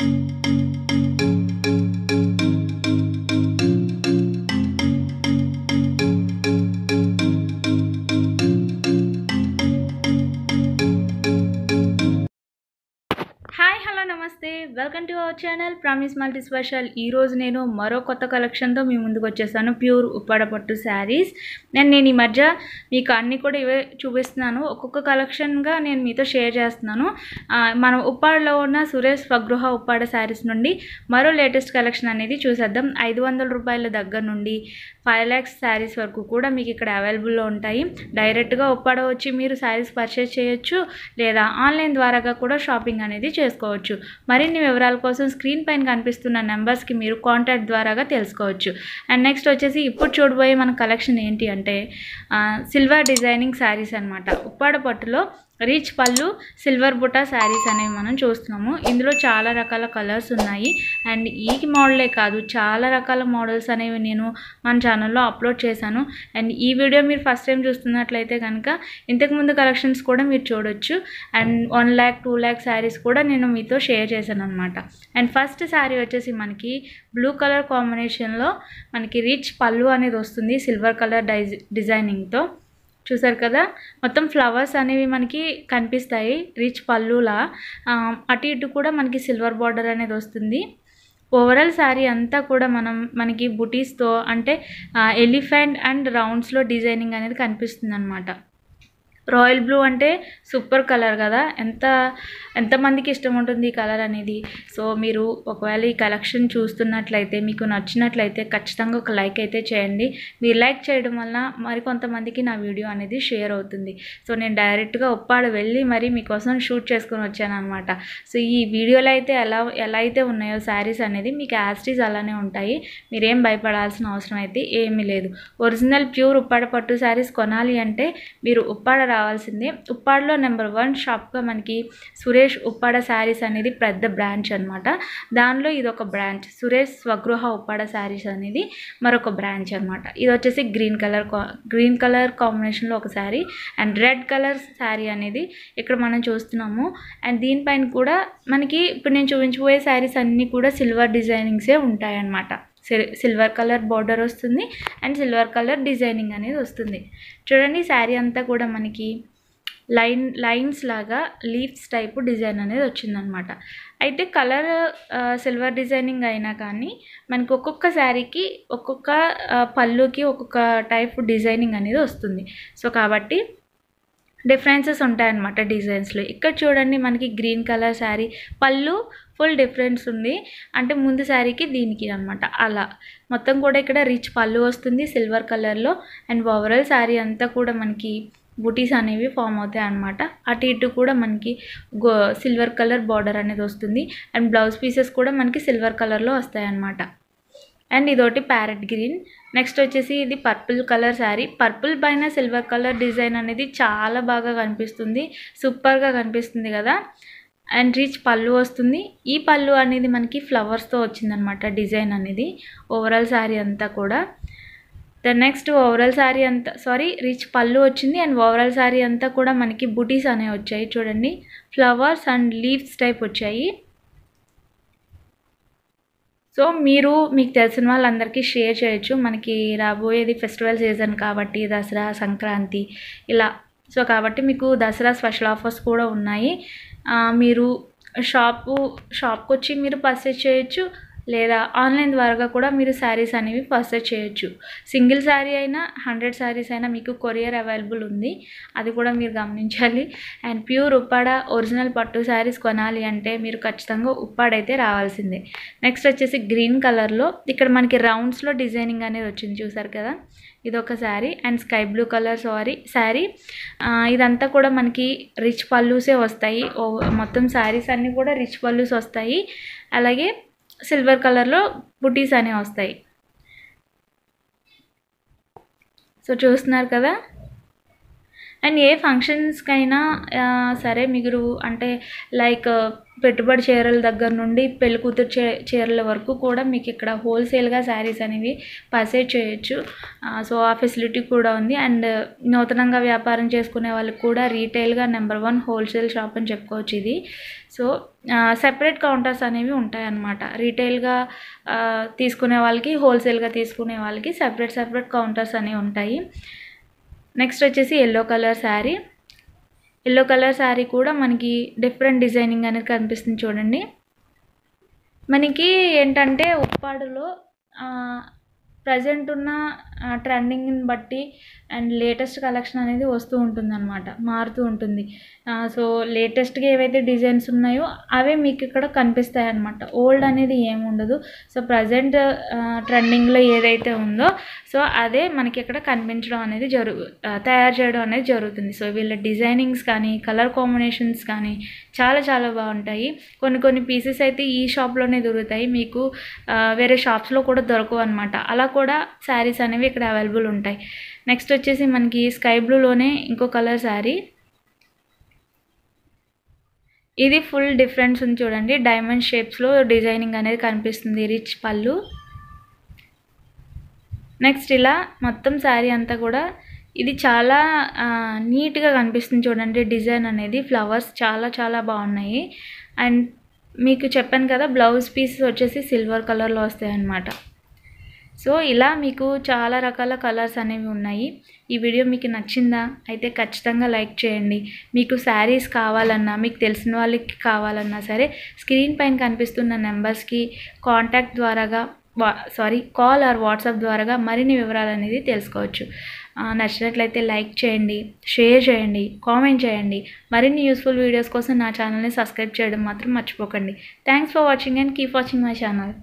you నమస్తే welcome to our channel promise multi special ఈరోజు నేను మరో కొత్త కలెక్షన్తో మీ ముందుకు వచ్చేసాను ప్యూర్ ఉప్పాడ పట్టు శారీస్ నేను నేను ఈ మధ్య మీకు అన్నీ కూడా ఇవే చూపిస్తున్నాను ఒక్కొక్క కలెక్షన్గా నేను మీతో షేర్ చేస్తున్నాను మనం ఉప్పాడలో ఉన్న సురేష్ స్వగృహ ఉప్పాడ శారీస్ నుండి మరో లేటెస్ట్ కలెక్షన్ అనేది చూసేద్దాం ఐదు వందల రూపాయల దగ్గర నుండి ఫైవ్ ల్యాక్స్ శారీస్ వరకు కూడా మీకు ఇక్కడ అవైలబుల్లో ఉంటాయి డైరెక్ట్గా ఉప్పాడ వచ్చి మీరు శారీస్ పర్చేస్ చేయొచ్చు లేదా ఆన్లైన్ ద్వారాగా కూడా షాపింగ్ అనేది చేసుకోవచ్చు మరిన్ని వివరాల కోసం స్క్రీన్ పైన కనిపిస్తున్న నెంబర్స్కి మీరు కాంటాక్ట్ ద్వారాగా తెలుసుకోవచ్చు అండ్ నెక్స్ట్ వచ్చేసి ఇప్పుడు చూడబోయే మన కలెక్షన్ ఏంటి అంటే సిల్వర్ డిజైనింగ్ శారీస్ అనమాట ఉప్పాడ పట్టులో రీచ్ పళ్ళు సిల్వర్ బుటా శారీస్ అనేవి మనం చూస్తున్నాము ఇందులో చాలా రకాల కలర్స్ ఉన్నాయి అండ్ ఈ మోడలే కాదు చాలా రకాల మోడల్స్ అనేవి నేను మన ఛానల్లో అప్లోడ్ చేశాను అండ్ ఈ వీడియో మీరు ఫస్ట్ టైం చూస్తున్నట్లయితే కనుక ఇంతకుముందు కలెక్షన్స్ కూడా మీరు చూడొచ్చు and one lakh two lakh saris కూడా నేను మీతో షేర్ చేశాను అనమాట అండ్ ఫస్ట్ శారీ వచ్చేసి మనకి బ్లూ కలర్ కాంబినేషన్లో మనకి రిచ్ పళ్ళు అనేది వస్తుంది సిల్వర్ కలర్ డిజైనింగ్తో చూసారు కదా మొత్తం ఫ్లవర్స్ అనేవి మనకి కనిపిస్తాయి రిచ్ పళ్ళులా అటు ఇటు కూడా మనకి సిల్వర్ బార్డర్ అనేది వస్తుంది ఓవరాల్ శారీ అంతా కూడా మనం మనకి బుటీస్తో అంటే ఎలిఫెంట్ అండ్ రౌండ్స్లో డిజైనింగ్ అనేది కనిపిస్తుంది అనమాట రాయల్ బ్లూ అంటే సూపర్ కలర్ కదా ఎంత ఎంతమందికి ఇష్టం ఉంటుంది ఈ కలర్ అనేది సో మీరు ఒకవేళ ఈ కలెక్షన్ చూస్తున్నట్లయితే మీకు నచ్చినట్లయితే ఖచ్చితంగా ఒక లైక్ అయితే చేయండి మీరు లైక్ చేయడం వలన మరి కొంతమందికి నా వీడియో అనేది షేర్ అవుతుంది సో నేను డైరెక్ట్గా ఉప్పాడ వెళ్ళి మరి మీకోసం షూట్ చేసుకొని వచ్చాను అనమాట సో ఈ వీడియోలో అయితే ఎలా ఎలా అయితే ఉన్నాయో శారీస్ అనేది మీకు యాస్టీస్ అలానే ఉంటాయి మీరేం భయపడాల్సిన అవసరం అయితే ఏమీ లేదు ఒరిజినల్ ప్యూర్ ఉప్పాడ పట్టు శారీస్ కొనాలి అంటే మీరు ఉప్పాడ రావాల్సిందే ఉప్పాడలో నెంబర్ వన్ షాప్గా మనకి సురేష్ ఉప్పాడ శారీస్ అనేది పెద్ద బ్రాంచ్ అనమాట దానిలో ఇది ఒక బ్రాంచ్ సురేష్ స్వగృహ ఉప్పాడ శారీస్ అనేది మరొక బ్రాంచ్ అనమాట ఇది వచ్చేసి గ్రీన్ కలర్ గ్రీన్ కలర్ కాంబినేషన్లో ఒక sari and red colour sari అనేది ఇక్కడ మనం చూస్తున్నాము అండ్ దీనిపైన కూడా మనకి ఇప్పుడు నేను చూపించబోయే శారీస్ అన్నీ కూడా సిల్వర్ డిజైనింగ్సే ఉంటాయన్నమాట సిల్వర్ కలర్ బార్డర్ వస్తుంది అండ్ సిల్వర్ కలర్ డిజైనింగ్ అనేది వస్తుంది చూడండి శారీ అంతా కూడా మనకి లైన్ లైన్స్ లాగా లీవ్స్ టైపు డిజైన్ అనేది వచ్చిందనమాట అయితే కలర్ సిల్వర్ డిజైనింగ్ అయినా కానీ మనకు ఒక్కొక్క శారీకి ఒక్కొక్క పళ్ళుకి ఒక్కొక్క టైప్ డిజైనింగ్ అనేది వస్తుంది సో కాబట్టి డిఫరెన్సెస్ ఉంటాయన్నమాట డిజైన్స్లో ఇక్కడ చూడండి మనకి గ్రీన్ కలర్ శారీ పళ్ళు ఫుల్ డిఫరెన్స్ ఉంది అంటే ముందు శారీకి దీనికి అనమాట అలా మొత్తం కూడా ఇక్కడ రిచ్ పళ్ళు వస్తుంది సిల్వర్ కలర్లో అండ్ ఓవరాల్ శారీ అంతా కూడా మనకి బుటీస్ అనేవి ఫామ్ అవుతాయి అనమాట అటు ఇటు కూడా మనకి గో సిల్వర్ కలర్ బార్డర్ అనేది వస్తుంది అండ్ బ్లౌజ్ పీసెస్ కూడా మనకి సిల్వర్ కలర్లో వస్తాయి అనమాట అండ్ ఇదొకటి ప్యారెట్ గ్రీన్ నెక్స్ట్ వచ్చేసి ఇది పర్పుల్ కలర్ శారీ పర్పుల్ పైన సిల్వర్ కలర్ డిజైన్ అనేది చాలా బాగా కనిపిస్తుంది సూపర్గా కనిపిస్తుంది కదా అండ్ రీచ్ పళ్ళు వస్తుంది ఈ పళ్ళు అనేది మనకి ఫ్లవర్స్తో వచ్చిందనమాట డిజైన్ అనేది ఓవరాల్ శారీ అంతా కూడా ద నెక్స్ట్ ఓవరాల్ శారీ అంతా సారీ రిచ్ పళ్ళు వచ్చింది అండ్ ఓవరాల్ శారీ అంతా కూడా మనకి బుటీస్ అనేవి వచ్చాయి చూడండి ఫ్లవర్స్ అండ్ లీవ్స్ టైప్ వచ్చాయి సో మీరు మీకు తెలిసిన వాళ్ళందరికీ షేర్ చేయొచ్చు మనకి రాబోయేది ఫెస్టివల్ సీజన్ కాబట్టి దసరా సంక్రాంతి ఇలా సో కాబట్టి మీకు దసరా స్పెషల్ ఆఫర్స్ కూడా ఉన్నాయి మీరు షాపు షాప్కి వచ్చి మీరు పర్చేస్ చేయొచ్చు లేదా ఆన్లైన్ ద్వారా కూడా మీరు శారీస్ అనేవి పర్చేస్ చేయొచ్చు సింగిల్ శారీ అయినా హండ్రెడ్ శారీస్ అయినా మీకు కొరియర్ అవైలబుల్ ఉంది అది కూడా మీరు గమనించాలి అండ్ ప్యూర్ ఉప్పాడ ఒరిజినల్ పట్టు శారీస్ కొనాలి అంటే మీరు ఖచ్చితంగా ఉప్పాడైతే రావాల్సిందే నెక్స్ట్ వచ్చేసి గ్రీన్ కలర్లో ఇక్కడ మనకి రౌండ్స్లో డిజైనింగ్ అనేది వచ్చింది చూసారు కదా ఇది ఒక sari and sky blue colour sari sari ఇదంతా కూడా మనకి రిచ్ పల్లూసే వస్తాయి మొత్తం శారీస్ అన్నీ కూడా రిచ్ పల్లూస్ వస్తాయి అలాగే సిల్వర్ కలర్లో బుటీస్ అనేవి వస్తాయి సో చూస్తున్నారు కదా అండ్ ఏ ఫంక్షన్స్కైనా సరే మీరు అంటే లైక్ పెట్టుబడి చీరల దగ్గర నుండి పెళ్లి కూతురు చీరల వరకు కూడా మీకు ఇక్కడ హోల్సేల్గా శారీస్ అనేవి పర్సేజ్ చేయొచ్చు సో ఆ ఫెసిలిటీ కూడా ఉంది అండ్ నూతనంగా వ్యాపారం చేసుకునే వాళ్ళకి కూడా రీటైల్గా నెంబర్ వన్ హోల్సేల్ షాప్ అని చెప్పుకోవచ్చు ఇది సో సెపరేట్ కౌంటర్స్ అనేవి ఉంటాయన్నమాట రీటైల్గా తీసుకునే వాళ్ళకి హోల్సేల్గా తీసుకునే వాళ్ళకి సెపరేట్ సెపరేట్ కౌంటర్స్ అనేవి ఉంటాయి నెక్స్ట్ వచ్చేసి yellow colour sari yellow colour sari కూడా మనకి డిఫరెంట్ డిజైనింగ్ అనేది కనిపిస్తుంది చూడండి మనకి ఏంటంటే ఉప్పాడులో ప్రజెంట్ ఉన్న ట్రెండింగ్ని బట్టి అండ్ లేటెస్ట్ కలెక్షన్ అనేది వస్తూ ఉంటుంది అనమాట మారుతూ ఉంటుంది సో లేటెస్ట్గా ఏవైతే డిజైన్స్ ఉన్నాయో అవే మీకు ఇక్కడ కనిపిస్తాయి అన్నమాట ఓల్డ్ అనేది ఏముండదు సో ప్రజెంట్ ట్రెండింగ్లో ఏదైతే ఉందో సో అదే మనకి ఇక్కడ కనిపించడం అనేది జరుగు తయారు చేయడం అనేది జరుగుతుంది సో వీళ్ళ డిజైనింగ్స్ కానీ కలర్ కాంబినేషన్స్ కానీ చాలా చాలా బాగుంటాయి కొన్ని కొన్ని పీసెస్ అయితే ఈ షాప్లోనే దొరుకుతాయి మీకు వేరే షాప్స్లో కూడా దొరకవు అనమాట అలా కూడా శారీస్ అనేవి ఇక్కడ అవైలబుల్ ఉంటాయి నెక్స్ట్ వచ్చేసి మనకి స్కై బ్లూలోనే ఇంకో కలర్ శారీ ఇది ఫుల్ డిఫరెన్స్ ఉంది చూడండి డైమండ్ షేప్స్లో డిజైనింగ్ అనేది కనిపిస్తుంది రిచ్ పళ్ళు నెక్స్ట్ ఇలా మొత్తం శారీ అంతా కూడా ఇది చాలా నీట్గా కనిపిస్తుంది చూడండి డిజైన్ అనేది ఫ్లవర్స్ చాలా చాలా బాగున్నాయి అండ్ మీకు చెప్పాను కదా బ్లౌజ్ పీసెస్ వచ్చేసి సిల్వర్ కలర్లో వస్తాయి అన్నమాట సో ఇలా మీకు చాలా రకాల కలర్స్ అనేవి ఉన్నాయి ఈ వీడియో మీకు నచ్చిందా అయితే ఖచ్చితంగా లైక్ చేయండి మీకు శారీస్ కావాలన్నా మీకు తెలిసిన వాళ్ళకి కావాలన్నా సరే స్క్రీన్ పైన కనిపిస్తున్న నెంబర్స్కి కాంటాక్ట్ ద్వారాగా వా సారీ కాల్ ఆర్ వాట్సాప్ ద్వారాగా మరిన్ని వివరాలు అనేది తెలుసుకోవచ్చు నచ్చినట్లయితే లైక్ చేయండి షేర్ చేయండి కామెంట్ చేయండి మరిన్ని యూస్ఫుల్ వీడియోస్ కోసం నా ఛానల్ని సబ్స్క్రైబ్ చేయడం మాత్రం మర్చిపోకండి thanks for watching and keep watching my channel